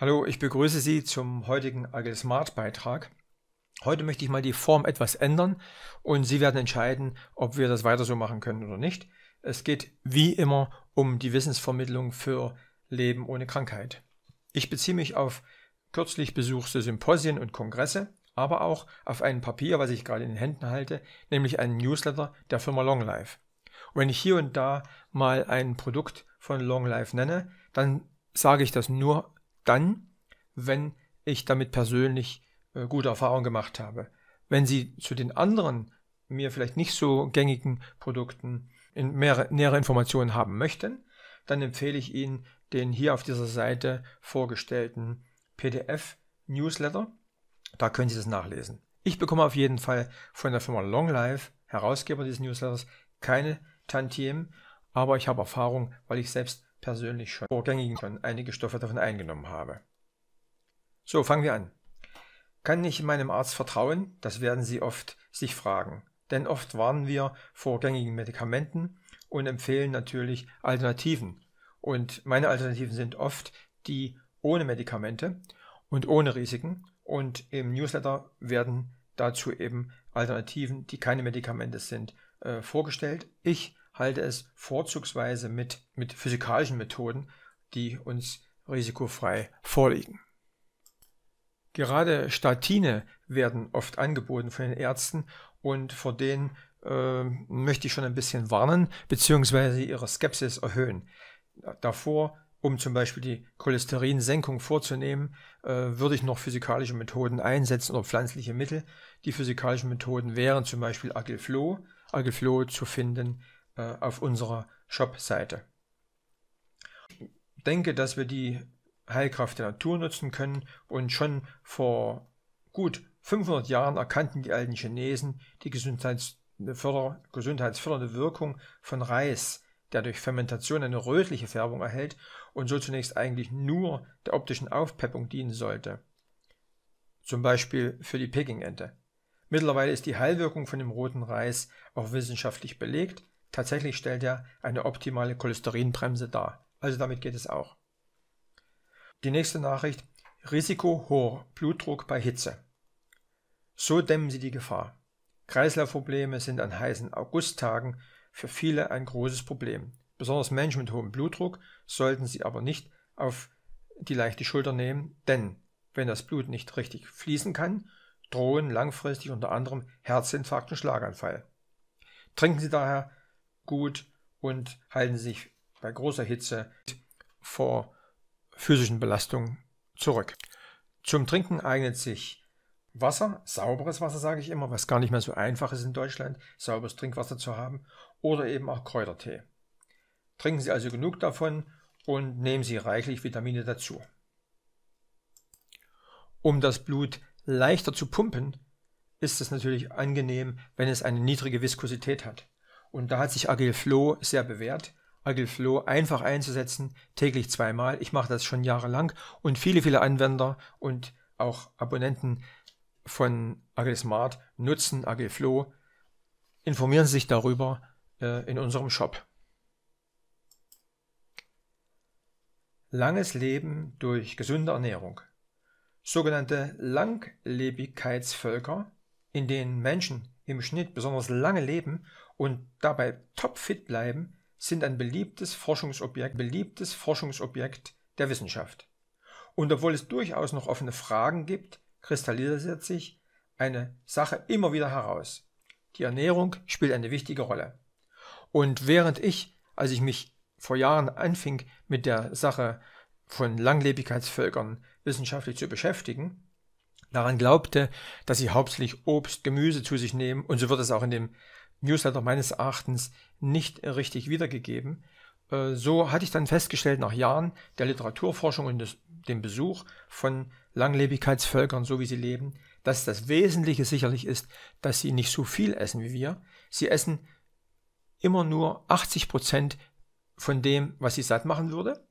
Hallo, ich begrüße Sie zum heutigen Agile Smart Beitrag. Heute möchte ich mal die Form etwas ändern und Sie werden entscheiden, ob wir das weiter so machen können oder nicht. Es geht wie immer um die Wissensvermittlung für Leben ohne Krankheit. Ich beziehe mich auf kürzlich besuchte Symposien und Kongresse, aber auch auf ein Papier, was ich gerade in den Händen halte, nämlich einen Newsletter der Firma Longlife. Und wenn ich hier und da mal ein Produkt von Longlife nenne, dann sage ich das nur dann, wenn ich damit persönlich äh, gute Erfahrungen gemacht habe. Wenn Sie zu den anderen, mir vielleicht nicht so gängigen Produkten in mehrere, nähere Informationen haben möchten, dann empfehle ich Ihnen den hier auf dieser Seite vorgestellten PDF-Newsletter. Da können Sie das nachlesen. Ich bekomme auf jeden Fall von der Firma Longlife, Herausgeber dieses Newsletters, keine Tantiemen, aber ich habe Erfahrung, weil ich selbst persönlich schon vorgängigen schon einige Stoffe davon eingenommen habe. So, fangen wir an. Kann ich meinem Arzt vertrauen? Das werden Sie oft sich fragen. Denn oft warnen wir vor gängigen Medikamenten und empfehlen natürlich Alternativen. Und meine Alternativen sind oft die ohne Medikamente und ohne Risiken. Und im Newsletter werden dazu eben Alternativen, die keine Medikamente sind, äh, vorgestellt. Ich halte es vorzugsweise mit, mit physikalischen Methoden, die uns risikofrei vorliegen. Gerade Statine werden oft angeboten von den Ärzten und vor denen äh, möchte ich schon ein bisschen warnen bzw. ihre Skepsis erhöhen. Davor, um zum Beispiel die Cholesterinsenkung vorzunehmen, äh, würde ich noch physikalische Methoden einsetzen oder pflanzliche Mittel. Die physikalischen Methoden wären zum Beispiel Agelfloh, Agelfloh zu finden äh, auf unserer Shop-Seite. Ich denke, dass wir die Heilkraft der Natur nutzen können und schon vor gut 500 Jahren erkannten die alten Chinesen die Gesundheits äh, gesundheitsfördernde Wirkung von Reis, der durch Fermentation eine rötliche Färbung erhält und so zunächst eigentlich nur der optischen Aufpeppung dienen sollte. Zum Beispiel für die Pekingente. Mittlerweile ist die Heilwirkung von dem roten Reis auch wissenschaftlich belegt, Tatsächlich stellt er eine optimale Cholesterinbremse dar. Also damit geht es auch. Die nächste Nachricht. Risiko hoher Blutdruck bei Hitze. So dämmen sie die Gefahr. Kreislaufprobleme sind an heißen Augusttagen für viele ein großes Problem. Besonders Menschen mit hohem Blutdruck sollten sie aber nicht auf die leichte Schulter nehmen, denn wenn das Blut nicht richtig fließen kann, drohen langfristig unter anderem Herzinfarkt und Schlaganfall. Trinken Sie daher gut und halten sich bei großer Hitze vor physischen Belastungen zurück. Zum Trinken eignet sich Wasser, sauberes Wasser sage ich immer, was gar nicht mehr so einfach ist in Deutschland, sauberes Trinkwasser zu haben, oder eben auch Kräutertee. Trinken Sie also genug davon und nehmen Sie reichlich Vitamine dazu. Um das Blut leichter zu pumpen, ist es natürlich angenehm, wenn es eine niedrige Viskosität hat. Und da hat sich Agile Flow sehr bewährt. Agile Flow einfach einzusetzen, täglich zweimal. Ich mache das schon jahrelang und viele, viele Anwender und auch Abonnenten von Agile Smart nutzen Agile Flow. Informieren Sie sich darüber äh, in unserem Shop. Langes Leben durch gesunde Ernährung. Sogenannte Langlebigkeitsvölker, in denen Menschen im Schnitt besonders lange leben und dabei topfit bleiben, sind ein beliebtes Forschungsobjekt, beliebtes Forschungsobjekt der Wissenschaft. Und obwohl es durchaus noch offene Fragen gibt, kristallisiert sich eine Sache immer wieder heraus. Die Ernährung spielt eine wichtige Rolle. Und während ich, als ich mich vor Jahren anfing, mit der Sache von Langlebigkeitsvölkern wissenschaftlich zu beschäftigen, daran glaubte, dass sie hauptsächlich Obst, Gemüse zu sich nehmen, und so wird es auch in dem Newsletter meines Erachtens nicht richtig wiedergegeben. Äh, so hatte ich dann festgestellt, nach Jahren der Literaturforschung und des, dem Besuch von Langlebigkeitsvölkern, so wie sie leben, dass das Wesentliche sicherlich ist, dass sie nicht so viel essen wie wir. Sie essen immer nur 80 Prozent von dem, was sie satt machen würde,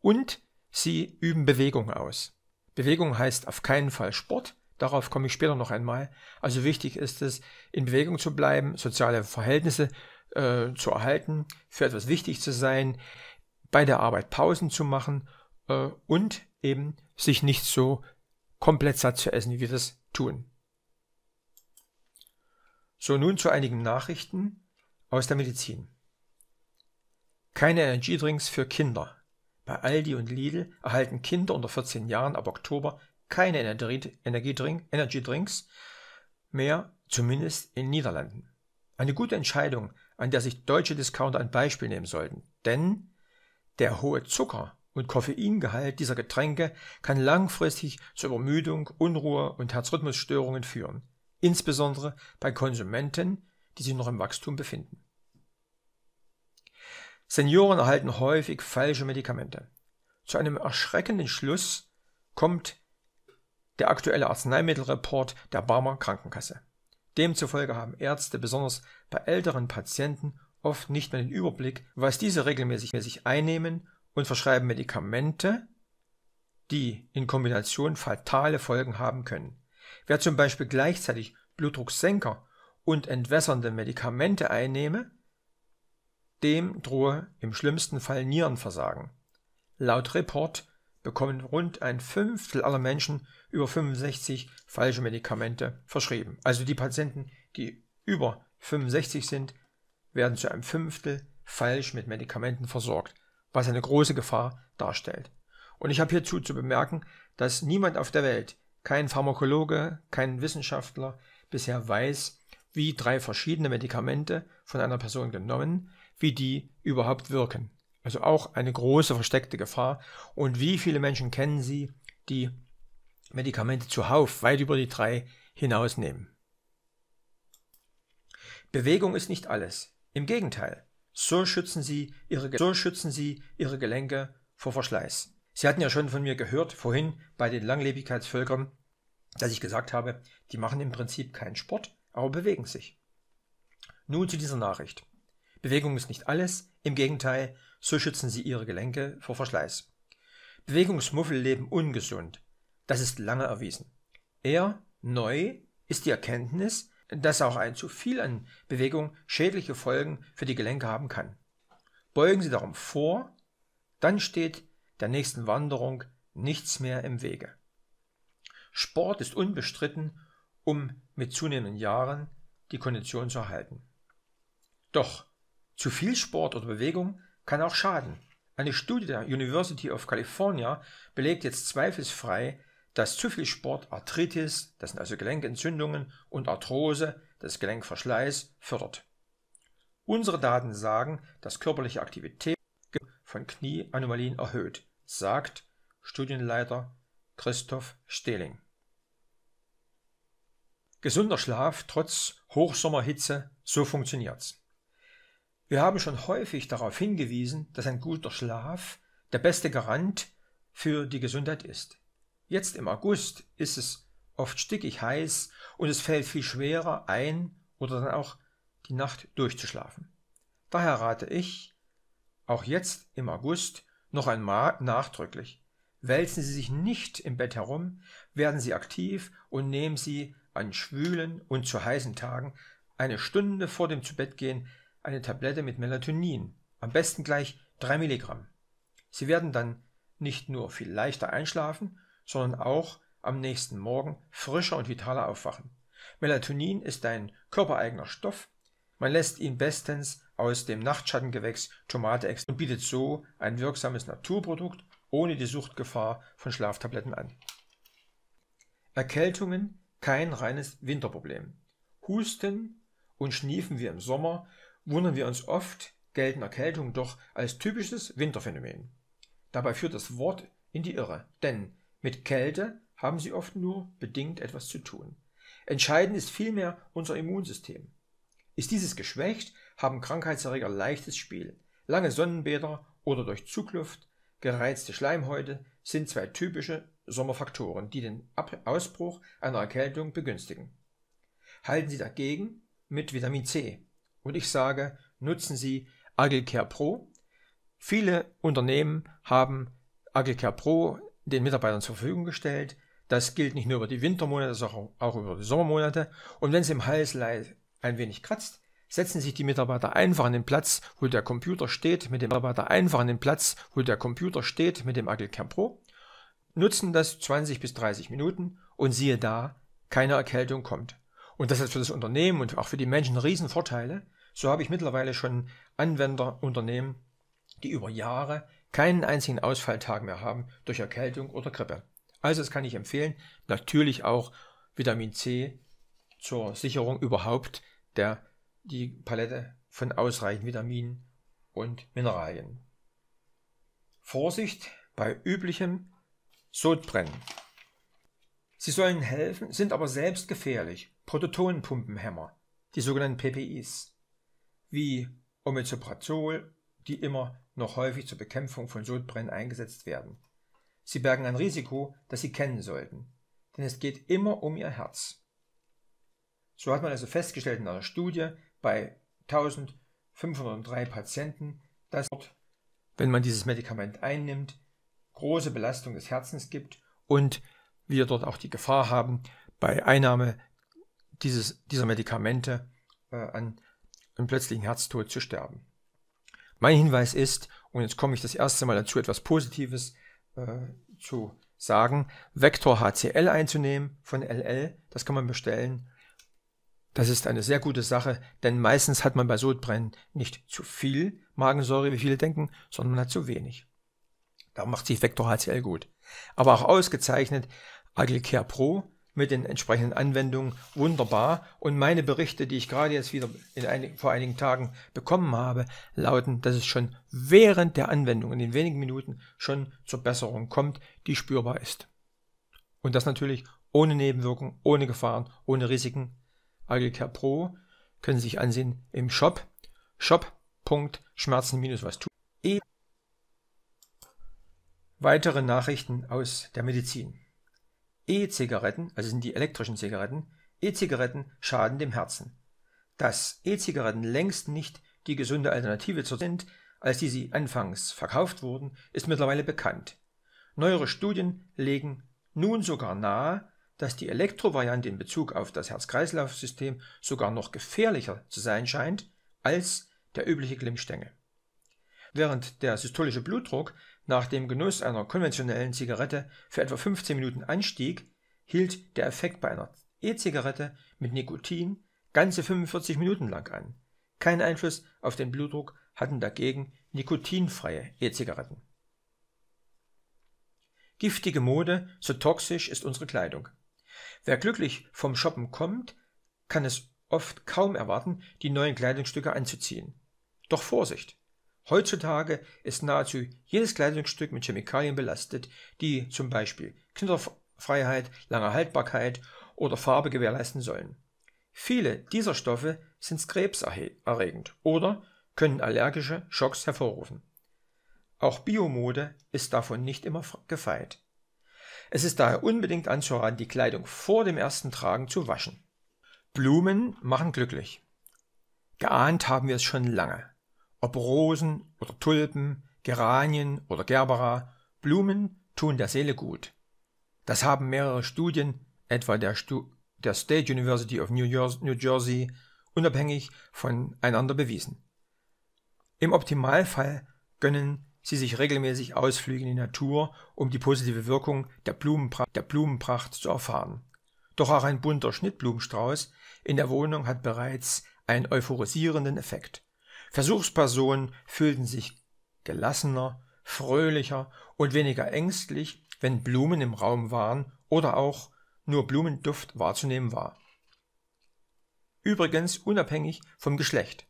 und sie üben Bewegung aus. Bewegung heißt auf keinen Fall Sport. Darauf komme ich später noch einmal. Also wichtig ist es, in Bewegung zu bleiben, soziale Verhältnisse äh, zu erhalten, für etwas wichtig zu sein, bei der Arbeit Pausen zu machen äh, und eben sich nicht so komplett satt zu essen, wie wir das tun. So, nun zu einigen Nachrichten aus der Medizin. Keine Energiedrinks für Kinder. Bei Aldi und Lidl erhalten Kinder unter 14 Jahren ab Oktober keine Energiedrinks Energy mehr, zumindest in den Niederlanden. Eine gute Entscheidung, an der sich deutsche Discounter ein Beispiel nehmen sollten, denn der hohe Zucker- und Koffeingehalt dieser Getränke kann langfristig zu Übermüdung, Unruhe und Herzrhythmusstörungen führen, insbesondere bei Konsumenten, die sich noch im Wachstum befinden. Senioren erhalten häufig falsche Medikamente. Zu einem erschreckenden Schluss kommt der aktuelle Arzneimittelreport der Barmer Krankenkasse. Demzufolge haben Ärzte besonders bei älteren Patienten oft nicht mehr den Überblick, was diese regelmäßig einnehmen und verschreiben Medikamente, die in Kombination fatale Folgen haben können. Wer zum Beispiel gleichzeitig Blutdrucksenker und entwässernde Medikamente einnehme, dem drohe im schlimmsten Fall Nierenversagen. Laut Report bekommen rund ein Fünftel aller Menschen über 65 falsche Medikamente verschrieben. Also die Patienten, die über 65 sind, werden zu einem Fünftel falsch mit Medikamenten versorgt, was eine große Gefahr darstellt. Und ich habe hierzu zu bemerken, dass niemand auf der Welt, kein Pharmakologe, kein Wissenschaftler bisher weiß, wie drei verschiedene Medikamente von einer Person genommen wie die überhaupt wirken. Also auch eine große versteckte Gefahr. Und wie viele Menschen kennen Sie, die Medikamente zuhauf weit über die drei hinausnehmen? Bewegung ist nicht alles. Im Gegenteil. So schützen Sie Ihre, Ge so schützen Sie Ihre Gelenke vor Verschleiß. Sie hatten ja schon von mir gehört, vorhin bei den Langlebigkeitsvölkern, dass ich gesagt habe, die machen im Prinzip keinen Sport, aber bewegen sich. Nun zu dieser Nachricht. Bewegung ist nicht alles, im Gegenteil, so schützen sie ihre Gelenke vor Verschleiß. Bewegungsmuffel leben ungesund. Das ist lange erwiesen. Eher neu ist die Erkenntnis, dass auch ein zu viel an Bewegung schädliche Folgen für die Gelenke haben kann. Beugen Sie darum vor, dann steht der nächsten Wanderung nichts mehr im Wege. Sport ist unbestritten, um mit zunehmenden Jahren die Kondition zu erhalten. Doch zu viel Sport oder Bewegung kann auch schaden. Eine Studie der University of California belegt jetzt zweifelsfrei, dass zu viel Sport Arthritis, das sind also Gelenkentzündungen und Arthrose, das Gelenkverschleiß, fördert. Unsere Daten sagen, dass körperliche Aktivität von Knieanomalien erhöht, sagt Studienleiter Christoph Stehling. Gesunder Schlaf trotz Hochsommerhitze, so funktioniert's. Wir haben schon häufig darauf hingewiesen, dass ein guter Schlaf der beste Garant für die Gesundheit ist. Jetzt im August ist es oft stickig heiß und es fällt viel schwerer ein oder dann auch die Nacht durchzuschlafen. Daher rate ich, auch jetzt im August, noch einmal nachdrücklich. Wälzen Sie sich nicht im Bett herum, werden Sie aktiv und nehmen Sie an schwülen und zu heißen Tagen eine Stunde vor dem Zubettgehen eine Tablette mit Melatonin, am besten gleich 3 Milligramm. Sie werden dann nicht nur viel leichter einschlafen, sondern auch am nächsten Morgen frischer und vitaler aufwachen. Melatonin ist ein körpereigener Stoff. Man lässt ihn bestens aus dem Nachtschattengewächs Tomate und bietet so ein wirksames Naturprodukt ohne die Suchtgefahr von Schlaftabletten an. Erkältungen kein reines Winterproblem. Husten und Schniefen wie im Sommer wundern wir uns oft, gelten Erkältungen doch als typisches Winterphänomen. Dabei führt das Wort in die Irre, denn mit Kälte haben sie oft nur bedingt etwas zu tun. Entscheidend ist vielmehr unser Immunsystem. Ist dieses geschwächt, haben Krankheitserreger leichtes Spiel. Lange Sonnenbäder oder durch Zugluft, gereizte Schleimhäute sind zwei typische Sommerfaktoren, die den Ausbruch einer Erkältung begünstigen. Halten Sie dagegen mit Vitamin C, und ich sage, nutzen Sie AgriCare Pro. Viele Unternehmen haben AgriCare Pro den Mitarbeitern zur Verfügung gestellt. Das gilt nicht nur über die Wintermonate, sondern auch über die Sommermonate. Und wenn es im Hals ein wenig kratzt, setzen sich die Mitarbeiter einfach an den Platz, wo der Computer steht, mit dem Mitarbeiter einfach an den Platz, wo der Computer steht, mit dem AgriCare Pro, nutzen das 20 bis 30 Minuten und siehe da, keine Erkältung kommt. Und das hat für das Unternehmen und auch für die Menschen riesen Vorteile, so habe ich mittlerweile schon Anwenderunternehmen, die über Jahre keinen einzigen Ausfalltag mehr haben durch Erkältung oder Grippe. Also das kann ich empfehlen. Natürlich auch Vitamin C zur Sicherung überhaupt der, die Palette von ausreichend Vitaminen und Mineralien. Vorsicht bei üblichem Sodbrennen. Sie sollen helfen, sind aber selbst gefährlich. Prototonenpumpenhämmer, die sogenannten PPIs wie Omeprazol, die immer noch häufig zur Bekämpfung von Sodbrennen eingesetzt werden. Sie bergen ein Risiko, das Sie kennen sollten, denn es geht immer um Ihr Herz. So hat man also festgestellt in einer Studie bei 1503 Patienten, dass dort, wenn man dieses Medikament einnimmt, große Belastung des Herzens gibt und wir dort auch die Gefahr haben, bei Einnahme dieses, dieser Medikamente äh, an im plötzlichen Herztod zu sterben. Mein Hinweis ist, und jetzt komme ich das erste Mal dazu, etwas Positives äh, zu sagen, Vektor HCl einzunehmen von LL, das kann man bestellen. Das ist eine sehr gute Sache, denn meistens hat man bei Sodbrennen nicht zu viel Magensäure, wie viele denken, sondern man hat zu wenig. Da macht sich Vektor HCl gut. Aber auch ausgezeichnet Agilcare Pro, mit den entsprechenden Anwendungen wunderbar. Und meine Berichte, die ich gerade jetzt wieder einig, vor einigen Tagen bekommen habe, lauten, dass es schon während der Anwendung in den wenigen Minuten schon zur Besserung kommt, die spürbar ist. Und das natürlich ohne Nebenwirkungen, ohne Gefahren, ohne Risiken. Algecare Pro können Sie sich ansehen im Shop shop.schmerzen-was tut e- Weitere Nachrichten aus der Medizin. E-Zigaretten, also sind die elektrischen Zigaretten, E-Zigaretten schaden dem Herzen. Dass E-Zigaretten längst nicht die gesunde Alternative sind, als die sie anfangs verkauft wurden, ist mittlerweile bekannt. Neuere Studien legen nun sogar nahe, dass die Elektrovariante in Bezug auf das Herz-Kreislauf-System sogar noch gefährlicher zu sein scheint als der übliche Glimmstängel. Während der systolische Blutdruck nach dem Genuss einer konventionellen Zigarette für etwa 15 Minuten anstieg, hielt der Effekt bei einer E-Zigarette mit Nikotin ganze 45 Minuten lang an. Keinen Einfluss auf den Blutdruck hatten dagegen nikotinfreie E-Zigaretten. Giftige Mode, so toxisch ist unsere Kleidung. Wer glücklich vom Shoppen kommt, kann es oft kaum erwarten, die neuen Kleidungsstücke anzuziehen. Doch Vorsicht! Heutzutage ist nahezu jedes Kleidungsstück mit Chemikalien belastet, die zum Beispiel Knitterfreiheit, lange Haltbarkeit oder Farbe gewährleisten sollen. Viele dieser Stoffe sind krebserregend oder können allergische Schocks hervorrufen. Auch Biomode ist davon nicht immer gefeit. Es ist daher unbedingt anzuraten, die Kleidung vor dem ersten Tragen zu waschen. Blumen machen glücklich. Geahnt haben wir es schon lange. Ob Rosen oder Tulpen, Geranien oder Gerbera, Blumen tun der Seele gut. Das haben mehrere Studien, etwa der, Stu der State University of New, New Jersey, unabhängig voneinander bewiesen. Im Optimalfall gönnen sie sich regelmäßig Ausflüge in die Natur, um die positive Wirkung der, Blumenpra der Blumenpracht zu erfahren. Doch auch ein bunter Schnittblumenstrauß in der Wohnung hat bereits einen euphorisierenden Effekt. Versuchspersonen fühlten sich gelassener, fröhlicher und weniger ängstlich, wenn Blumen im Raum waren oder auch nur Blumenduft wahrzunehmen war. Übrigens unabhängig vom Geschlecht.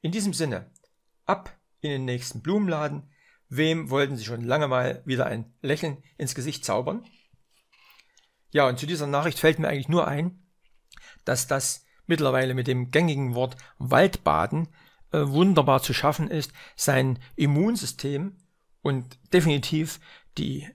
In diesem Sinne, ab in den nächsten Blumenladen. Wem wollten Sie schon lange mal wieder ein Lächeln ins Gesicht zaubern? Ja, und zu dieser Nachricht fällt mir eigentlich nur ein, dass das mittlerweile mit dem gängigen Wort Waldbaden äh, wunderbar zu schaffen ist, sein Immunsystem und definitiv die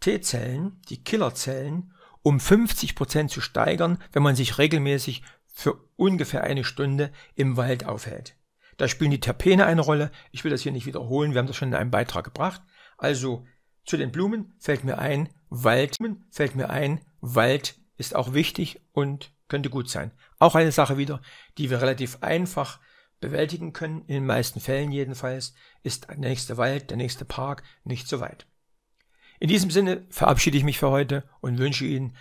T-Zellen, die Killerzellen, um 50 Prozent zu steigern, wenn man sich regelmäßig für ungefähr eine Stunde im Wald aufhält. Da spielen die Terpene eine Rolle. Ich will das hier nicht wiederholen, wir haben das schon in einem Beitrag gebracht. Also zu den Blumen fällt mir ein, Wald fällt mir ein, Wald ist auch wichtig und könnte gut sein. Auch eine Sache wieder, die wir relativ einfach bewältigen können, in den meisten Fällen jedenfalls, ist der nächste Wald, der nächste Park nicht so weit. In diesem Sinne verabschiede ich mich für heute und wünsche Ihnen